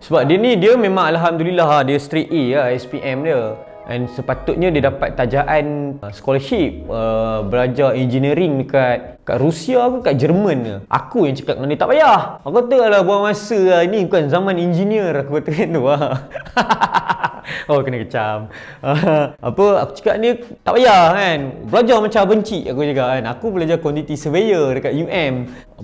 Sebab dia ni dia memang Alhamdulillah ha, dia straight A lah ya, SPM dia And sepatutnya dia dapat tajaan uh, scholarship uh, Belajar engineering dekat Kat Rusia ke kat Jerman ke Aku yang cakap dengan dia tak payah Aku kata lah buang masa lah Ini bukan zaman engineer aku kata kan tu lah oh kena kecam apa aku cakap ni tak payah kan belajar macam benci aku cakap kan aku belajar quantity surveyor dekat UM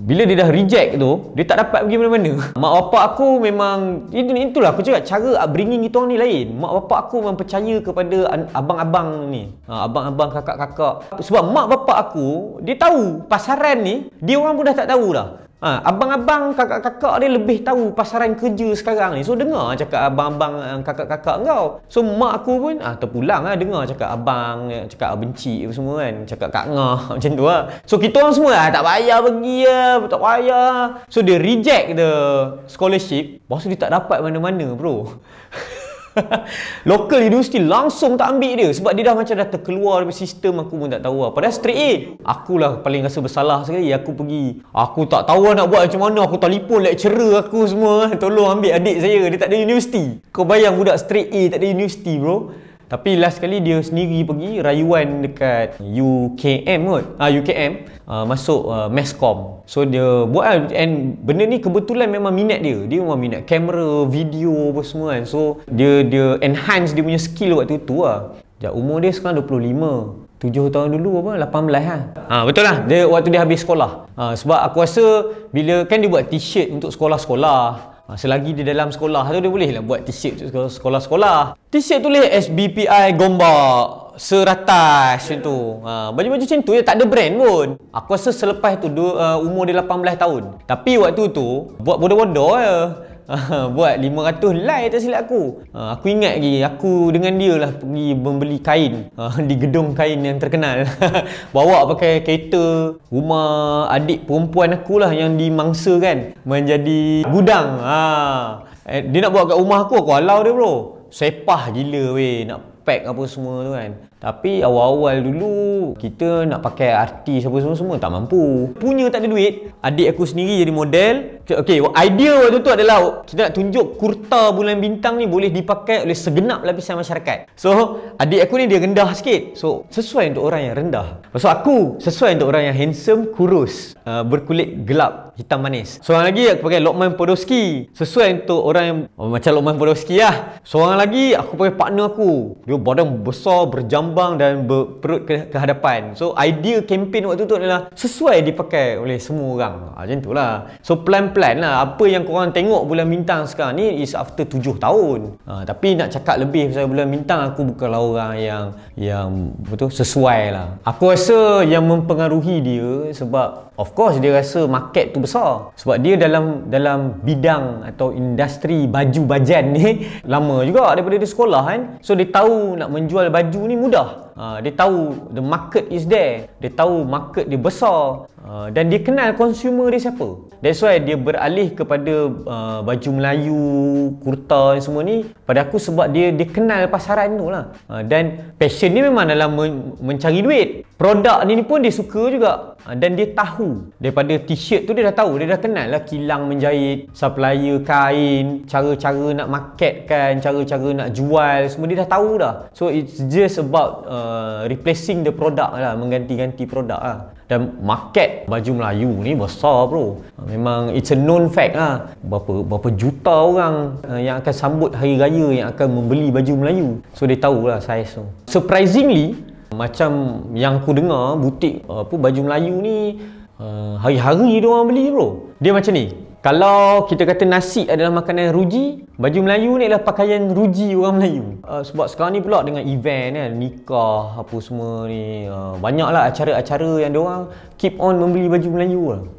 bila dia dah reject tu dia tak dapat pergi mana-mana mak bapak aku memang itu itulah aku cakap cara upbringing kita orang ni lain mak bapak aku memang percaya kepada abang-abang ni ha, abang-abang kakak-kakak sebab mak bapak aku dia tahu pasaran ni dia orang pun dah tak tahu dah Ha, abang-abang, kakak-kakak dia lebih tahu pasaran kerja sekarang ni. So, dengar cakap abang-abang, eh, kakak-kakak kau. So, mak aku pun ha, terpulang lah ha, dengar cakap abang, eh, cakap benci apa semua kan. Cakap kak ngah macam tu lah. Ha. So, kita orang semua ha, tak payah pergi lah. Ha, tak payah. So, dia reject the scholarship. Lepas tu, dia tak dapat mana-mana bro. Local universiti langsung tak ambil dia Sebab dia dah macam dah terkeluar dari sistem aku pun tak tahu lah Padahal straight A Akulah paling rasa bersalah sekali aku pergi Aku tak tahu lah nak buat macam mana Aku telefon lecturer aku semua Tolong ambil adik saya Dia tak ada universiti Kau bayang budak straight A tak ada universiti bro tapi last kali dia sendiri pergi rayuan dekat UKM kot. Ah UKM uh, ah, masuk uh, ah, Masscom. So dia buat lah. and benda ni kebetulan memang minat dia. Dia memang minat kamera, video apa semua kan. So dia dia enhance dia punya skill waktu tu lah. Sejak umur dia sekarang 25. tujuh tahun dulu apa? 18 lah. Ah ha, betul lah. Dia waktu dia habis sekolah. Ha, sebab aku rasa bila kan dia buat t-shirt untuk sekolah-sekolah. Ha, selagi di dalam sekolah tu dia boleh lah buat t-shirt tu sekolah-sekolah. T-shirt tulis SBPI Gombak seratas macam tu. Ha, baju-baju macam tu je tak ada brand pun. Aku rasa selepas tu du, uh, umur dia 18 tahun. Tapi waktu tu buat bodoh-bodoh je. Ya. buat 500 like tak silap aku ha, aku ingat lagi aku dengan dia lah pergi membeli kain ha, di gedung kain yang terkenal bawa pakai kereta rumah adik perempuan aku lah yang dimangsa kan menjadi gudang ha. Eh, dia nak buat kat rumah aku aku halau dia bro sepah gila weh nak pack apa semua tu kan tapi awal-awal dulu kita nak pakai artis apa semua-semua tak mampu. Punya tak ada duit. Adik aku sendiri jadi model. Okey, idea waktu tu adalah kita nak tunjuk kurta bulan bintang ni boleh dipakai oleh segenap lapisan masyarakat. So, adik aku ni dia rendah sikit. So, sesuai untuk orang yang rendah. So aku, sesuai untuk orang yang handsome, kurus, uh, berkulit gelap, hitam manis. Seorang lagi aku pakai Lokman Podolski. Sesuai untuk orang yang oh, macam Lokman Podolski lah. Seorang lagi aku pakai partner aku. Dia badan besar, berjam lambang dan berperut ke hadapan. So idea kempen waktu tu adalah sesuai dipakai oleh semua orang. Ha, macam itulah. So plan-plan lah apa yang korang tengok bulan bintang sekarang ni is after 7 tahun. Ha, tapi nak cakap lebih pasal bulan bintang aku bukanlah orang yang yang betul sesuai lah. Aku rasa yang mempengaruhi dia sebab Of course dia rasa market tu besar sebab dia dalam dalam bidang atau industri baju bajan ni lama juga daripada dia sekolah kan. So dia tahu nak menjual baju ni mudah uh, dia tahu the market is there dia tahu market dia besar uh, dan dia kenal consumer dia siapa that's why dia beralih kepada uh, baju Melayu kurta dan semua ni pada aku sebab dia dia kenal pasaran tu lah uh, dan passion ni memang dalam men- mencari duit produk ni pun dia suka juga uh, dan dia tahu daripada t-shirt tu dia dah tahu dia dah kenal lah kilang menjahit supplier kain cara-cara nak marketkan cara-cara nak jual semua dia dah tahu dah so it's just about uh, Uh, replacing the product lah mengganti-ganti produk lah dan market baju Melayu ni besar bro uh, memang it's a known fact lah berapa, berapa juta orang uh, yang akan sambut hari raya yang akan membeli baju Melayu so dia tahulah size tu surprisingly macam yang aku dengar butik apa baju Melayu ni hari-hari dia orang beli bro dia macam ni kalau kita kata nasi adalah makanan ruji, baju Melayu ni adalah pakaian ruji orang Melayu. Uh, sebab sekarang ni pula dengan event kan, nikah apa semua ni, uh, banyaklah acara-acara yang diorang keep on membeli baju Melayu lah.